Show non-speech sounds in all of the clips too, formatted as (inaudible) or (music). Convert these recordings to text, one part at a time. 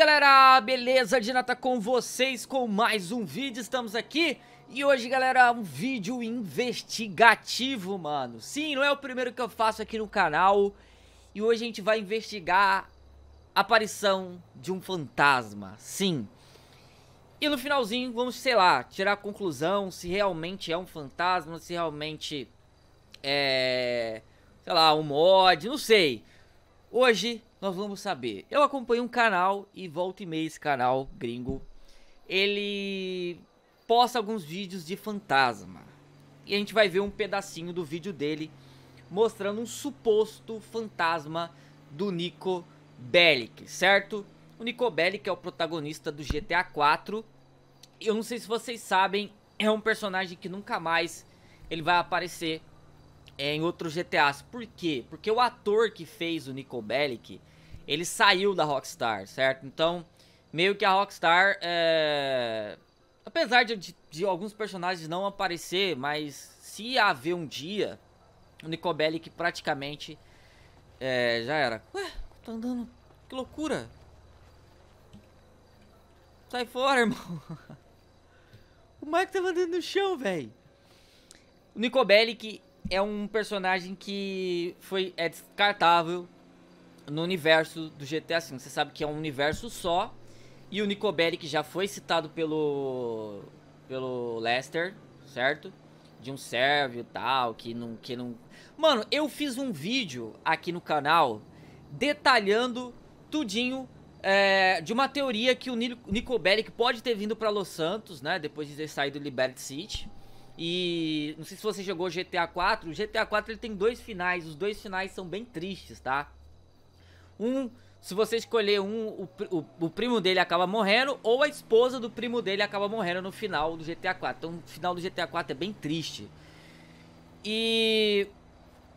Galera, beleza? Dinata com vocês com mais um vídeo, estamos aqui E hoje, galera, um vídeo investigativo, mano Sim, não é o primeiro que eu faço aqui no canal E hoje a gente vai investigar a aparição de um fantasma, sim E no finalzinho vamos, sei lá, tirar a conclusão se realmente é um fantasma Se realmente é, sei lá, um mod, não sei Hoje nós vamos saber. Eu acompanho um canal e volta e meia esse canal gringo. Ele posta alguns vídeos de fantasma. E a gente vai ver um pedacinho do vídeo dele mostrando um suposto fantasma do Nico Bellic, certo? O Nico Bellic é o protagonista do GTA 4. Eu não sei se vocês sabem, é um personagem que nunca mais ele vai aparecer é em outros GTAs. Por quê? Porque o ator que fez o Nico Bellic, ele saiu da Rockstar, certo? Então, meio que a Rockstar, é... apesar de, de, de, alguns personagens não aparecer, mas se haver um dia, o Nico Bellic praticamente é, já era. Ué, tá andando, que loucura. Sai fora, irmão. (laughs) O Mike tava andando no chão, velho. O Nico Bellic, é um personagem que foi é descartável no universo do GTA V. Você sabe que é um universo só. E o Nico que já foi citado pelo pelo Lester, certo? De um sérvio e tal, que não, que não... Mano, eu fiz um vídeo aqui no canal detalhando tudinho é, de uma teoria que o Nico Bellic pode ter vindo para Los Santos, né? Depois de ter saído do Liberty City. E não sei se você jogou GTA 4, o GTA 4 ele tem dois finais, os dois finais são bem tristes, tá? Um, se você escolher um, o, o, o, primo dele acaba morrendo, ou a esposa do primo dele acaba morrendo no final do GTA 4. Então o final do GTA 4 é bem triste. E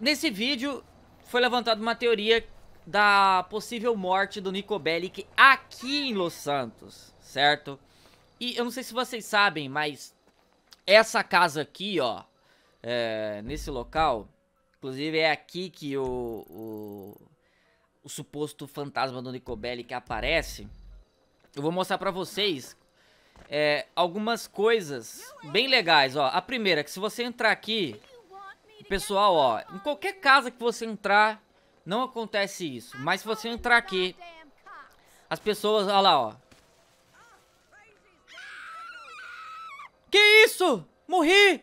nesse vídeo foi levantada uma teoria da possível morte do Nico Bellic aqui em Los Santos, certo? E eu não sei se vocês sabem, mas essa casa aqui, ó, é, nesse local, inclusive é aqui que o, o, o suposto fantasma do Nicobelli que aparece. Eu vou mostrar pra vocês é, algumas coisas bem legais, ó. A primeira, que se você entrar aqui, pessoal, ó, em qualquer casa que você entrar, não acontece isso. Mas se você entrar aqui, as pessoas, olha lá, ó, Que isso? Morri!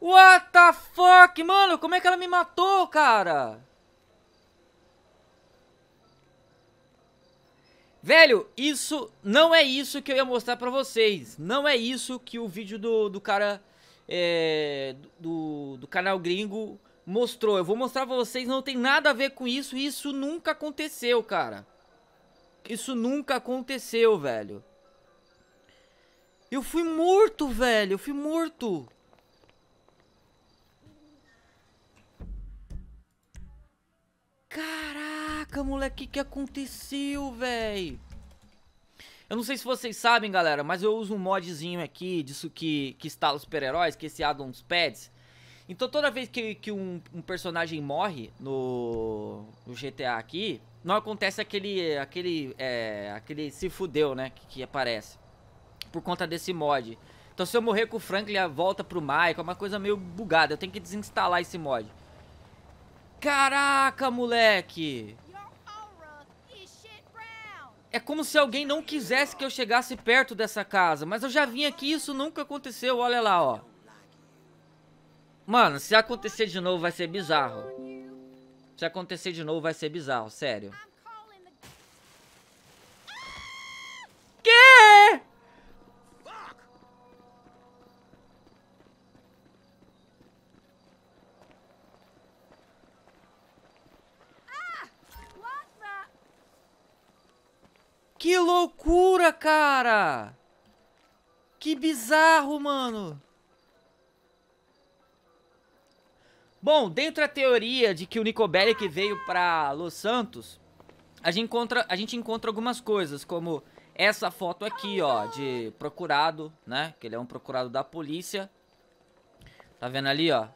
What the fuck, mano? Como é que ela me matou, cara? Velho, isso não é isso que eu ia mostrar pra vocês. Não é isso que o vídeo do, do cara... É, do, do canal gringo mostrou. Eu vou mostrar pra vocês, não tem nada a ver com isso. Isso nunca aconteceu, cara. Isso nunca aconteceu, velho. Eu fui morto, velho. Eu fui morto. Caraca, moleque, o que, que aconteceu, velho? Eu não sei se vocês sabem, galera, mas eu uso um modzinho aqui disso que, que instala os super-heróis, que é esse Addons Pads. Então toda vez que, que um, um, personagem morre no, no, GTA aqui, não acontece aquele. aquele. É, aquele se fudeu, né? Que, que, aparece. Por conta desse mod. Então se eu morrer com o Franklin, volta pro Michael, é uma coisa meio bugada. Eu tenho que desinstalar esse mod. Caraca, moleque! É como se alguém não quisesse que eu chegasse perto dessa casa, mas eu já vim aqui e isso nunca aconteceu, olha lá, ó. Mano, se acontecer de novo vai ser bizarro. Se acontecer de novo vai ser bizarro, sério. Que? Que loucura, cara! Que bizarro, mano! Bom, dentro da teoria de que o Nico Bellic veio para Los Santos, a gente, encontra, a gente encontra algumas coisas, como essa foto aqui, ó, de procurado, né? Que ele é um procurado da polícia. Tá vendo ali, ó?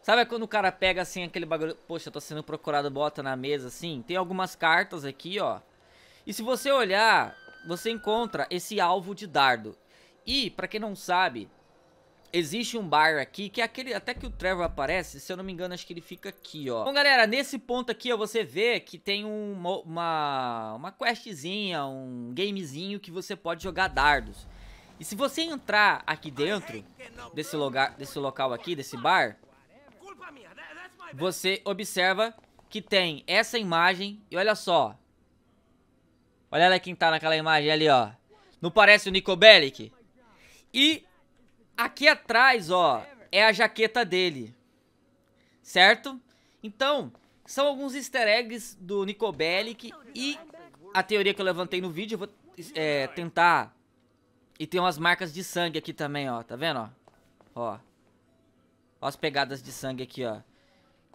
Sabe quando o cara pega assim aquele bagulho, poxa, tô sendo procurado, bota na mesa assim? Tem algumas cartas aqui, ó. E se você olhar, você encontra esse alvo de dardo. E, para quem não sabe, Existe um bar aqui, que é aquele, até que o Trevor aparece, se eu não me engano, acho que ele fica aqui, ó. Bom, galera, nesse ponto aqui, ó, você vê que tem uma, uma, uma questzinha, um gamezinho que você pode jogar dardos. E se você entrar aqui dentro, desse, lugar, desse local aqui, desse bar, você observa que tem essa imagem, e olha só. Olha ela quem tá naquela imagem ali, ó. Não parece o Nico Bellic? E Aqui atrás, ó, é a jaqueta dele. Certo? Então, são alguns easter eggs do Nico Bellic e a teoria que eu levantei no vídeo, eu vou é, tentar... E tem umas marcas de sangue aqui também, ó, tá vendo, ó? Ó. Ó as pegadas de sangue aqui, ó.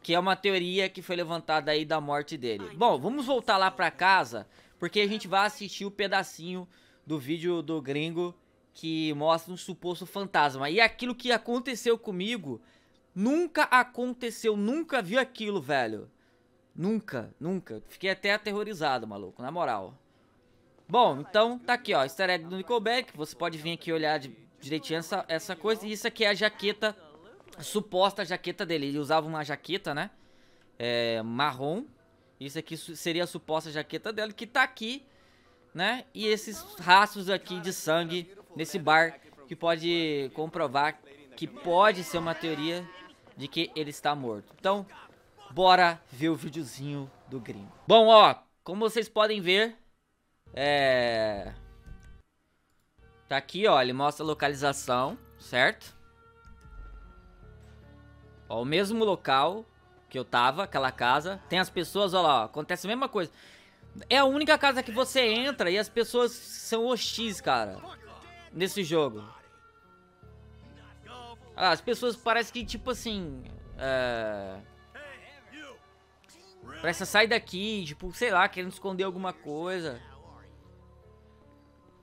Que é uma teoria que foi levantada aí da morte dele. Bom, vamos voltar lá pra casa, porque a gente vai assistir o pedacinho do vídeo do gringo que mostra um suposto fantasma. E aquilo que aconteceu comigo nunca aconteceu, nunca vi aquilo, velho. Nunca, nunca. Fiquei até aterrorizado, maluco, na moral. Bom, então tá aqui, ó, easter egg do Nickelback. Você pode vir aqui olhar de, direitinho essa, essa coisa. E isso aqui é a jaqueta, a suposta jaqueta dele. Ele usava uma jaqueta, né? É, marrom. Isso aqui seria a suposta jaqueta dele que tá aqui, né? E esses rastros aqui de sangue nesse bar que pode comprovar que pode ser uma teoria de que ele está morto. Então, bora ver o videozinho do gringo. Bom, ó, como vocês podem ver, é... Tá aqui, ó, ele mostra a localização, certo? Ó, o mesmo local que eu tava, aquela casa. Tem as pessoas, ó lá, ó, acontece a mesma coisa. É a única casa que você entra e as pessoas são hostis, cara nesse jogo. Ah, as pessoas parecem que, tipo assim. Uh... Parece sai daqui, tipo, sei lá, querendo esconder alguma coisa.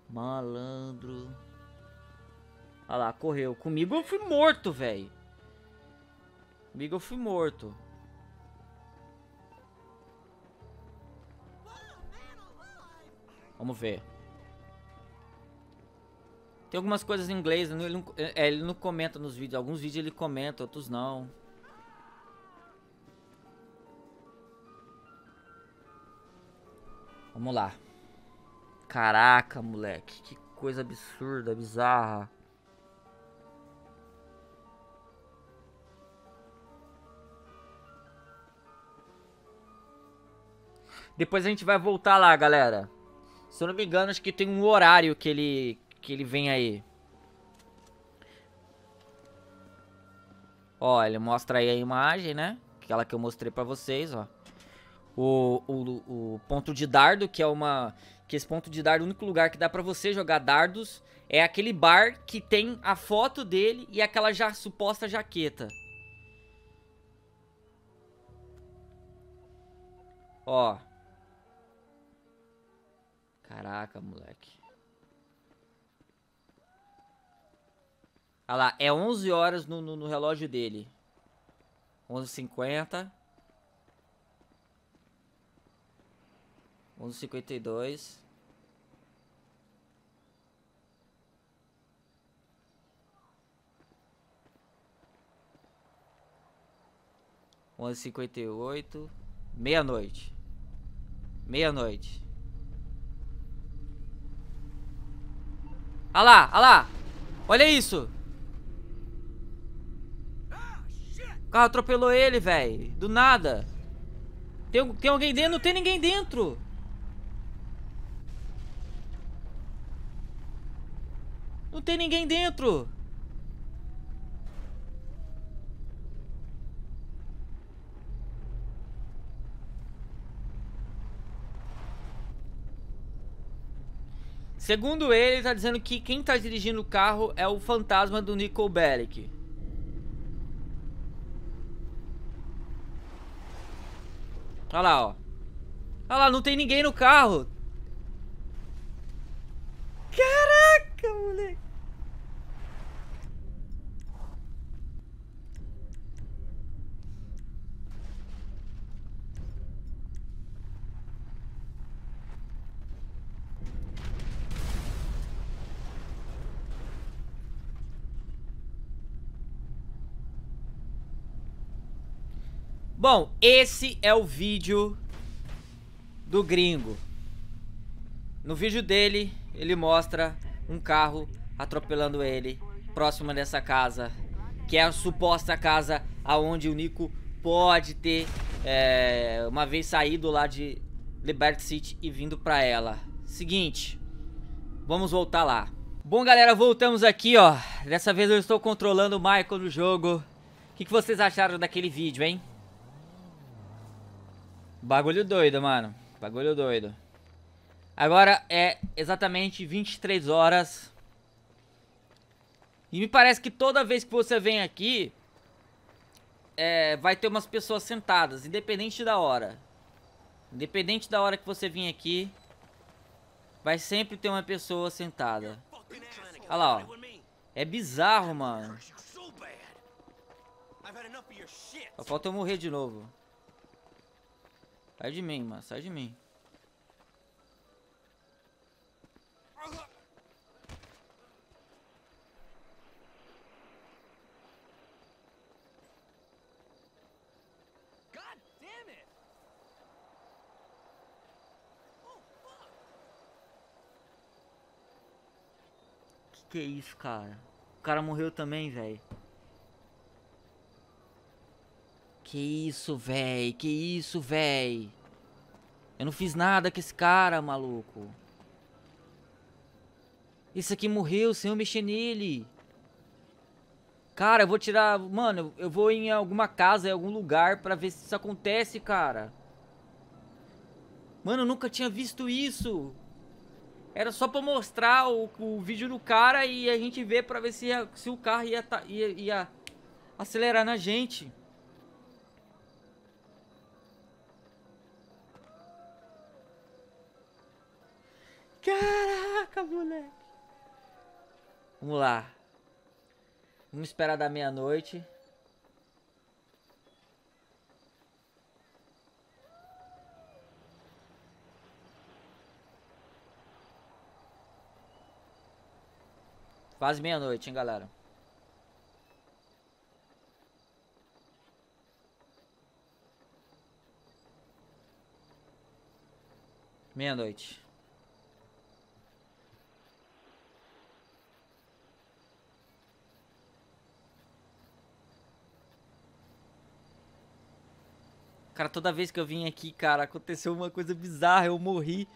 Malandro. Olha lá, correu. Comigo eu fui morto, velho. Comigo eu fui morto. Vamos ver. Tem algumas coisas em inglês, ele não, é, ele não comenta nos vídeos. Alguns vídeos ele comenta, outros não. Vamos lá. Caraca, moleque. Que coisa absurda, bizarra. Depois a gente vai voltar lá, galera. Se eu não me engano, acho que tem um horário que ele que ele vem aí. Ó, ele mostra aí a imagem, né? Aquela que eu mostrei pra vocês, ó. O, o, o ponto de dardo, que é uma... Que esse ponto de dardo, o único lugar que dá pra você jogar dardos é aquele bar que tem a foto dele e aquela já, suposta jaqueta. Ó. Caraca, moleque. Olha lá, é 11 horas no, no, no relógio dele. 11h50. 11h52. Onze cinquenta e oito, meia noite, meia noite. Ah lá, ah lá, olha isso. O carro atropelou ele, velho. Do nada. Tem, tem alguém dentro? Não tem ninguém dentro. Não tem ninguém dentro. Segundo ele, ele tá dizendo que quem tá dirigindo o carro é o fantasma do Nicole Bellic. Olha lá, ó. Olha lá, não tem ninguém no carro. Bom, esse é o vídeo do gringo. No vídeo dele, ele mostra um carro atropelando ele próximo dessa casa, que é a suposta casa aonde o Nico pode ter é, uma vez saído lá de Liberty City e vindo pra ela. Seguinte, vamos voltar lá. Bom, galera, voltamos aqui, ó. Dessa vez eu estou controlando o Michael no jogo. O que, que vocês acharam daquele vídeo, hein? Bagulho doido, mano. Bagulho doido. Agora é exatamente 23 horas. E me parece que toda vez que você vem aqui, é, vai ter umas pessoas sentadas, independente da hora. Independente da hora que você vir aqui, vai sempre ter uma pessoa sentada. Olha lá, ó. É bizarro, mano. Só falta eu morrer de novo. Sai de mim, mano. Sai de mim. Oh, que que é isso, cara? O cara morreu também, velho. Que isso, véi? Que isso, véi? Eu não fiz nada com esse cara, maluco. Isso aqui morreu sem eu mexer nele. Cara, eu vou tirar... Mano, eu vou em alguma casa, em algum lugar pra ver se isso acontece, cara. Mano, eu nunca tinha visto isso. Era só pra mostrar o, o vídeo do cara e a gente ver pra ver se, ia, se o carro ia, tá, ia, ia acelerar na gente. Caraca, moleque. Vamos lá. Vamos esperar da meia-noite. Quase meia-noite, hein, galera. Meia-noite. Cara, toda vez que eu vim aqui, cara, aconteceu uma coisa bizarra, eu morri.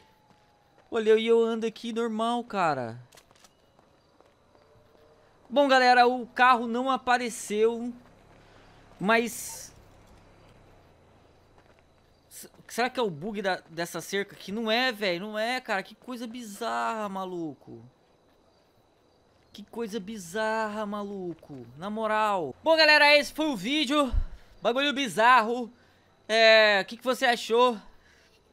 Olha, e eu ando aqui normal, cara. Bom, galera, o carro não apareceu, mas... Será que é o bug da, dessa cerca aqui? Não é, velho, não é, cara. Que coisa bizarra, maluco. Que coisa bizarra, maluco. Na moral. Bom, galera, esse foi o vídeo. Bagulho bizarro. É, o que, que você achou?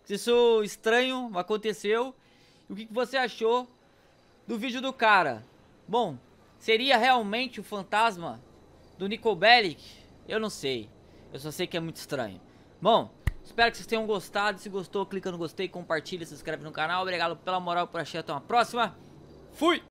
Isso estranho aconteceu. O que, que você achou do vídeo do cara? Bom, seria realmente o fantasma do Nico Bellic? Eu não sei. Eu só sei que é muito estranho. Bom, espero que vocês tenham gostado. Se gostou, clica no gostei, compartilha, se inscreve no canal. Obrigado pela moral por achar. Até uma próxima. Fui!